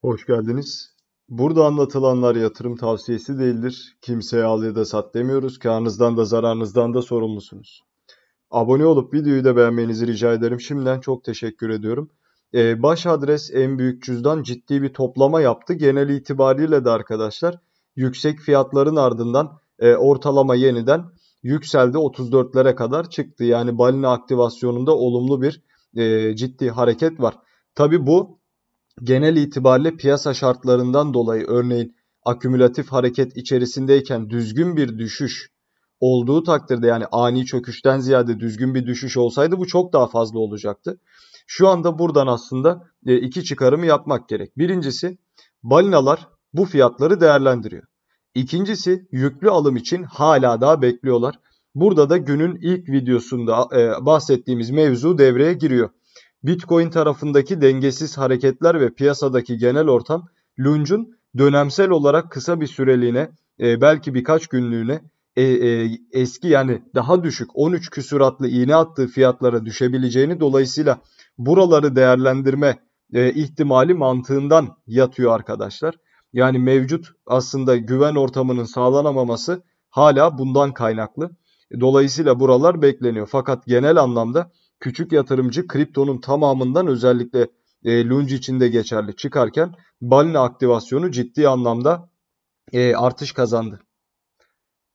Hoş geldiniz. Burada anlatılanlar yatırım tavsiyesi değildir. Kimseye al ya da sat demiyoruz. Karnınızdan da zararınızdan da sorumlusunuz. Abone olup videoyu da beğenmenizi rica ederim. Şimdiden çok teşekkür ediyorum. Ee, baş adres en büyük cüzdan ciddi bir toplama yaptı. Genel itibariyle de arkadaşlar yüksek fiyatların ardından e, ortalama yeniden yükseldi 34'lere kadar çıktı. Yani balina aktivasyonunda olumlu bir e, ciddi hareket var. Tabi bu genel itibariyle piyasa şartlarından dolayı örneğin akümülatif hareket içerisindeyken düzgün bir düşüş olduğu takdirde yani ani çöküşten ziyade düzgün bir düşüş olsaydı bu çok daha fazla olacaktı. Şu anda buradan aslında e, iki çıkarımı yapmak gerek. Birincisi balinalar bu fiyatları değerlendiriyor. İkincisi yüklü alım için hala daha bekliyorlar. Burada da günün ilk videosunda e, bahsettiğimiz mevzu devreye giriyor. Bitcoin tarafındaki dengesiz hareketler ve piyasadaki genel ortam Lunge'un dönemsel olarak kısa bir süreliğine e, belki birkaç günlüğüne e, e, eski yani daha düşük 13 küsuratlı iğne attığı fiyatlara düşebileceğini dolayısıyla buraları değerlendirme e, ihtimali mantığından yatıyor arkadaşlar. Yani mevcut aslında güven ortamının sağlanamaması hala bundan kaynaklı. Dolayısıyla buralar bekleniyor. Fakat genel anlamda küçük yatırımcı kriptonun tamamından özellikle e, Lunge için de geçerli çıkarken balina aktivasyonu ciddi anlamda e, artış kazandı.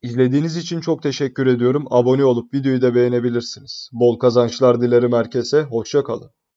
İzlediğiniz için çok teşekkür ediyorum. Abone olup videoyu da beğenebilirsiniz. Bol kazançlar dilerim herkese. Hoşça kalın.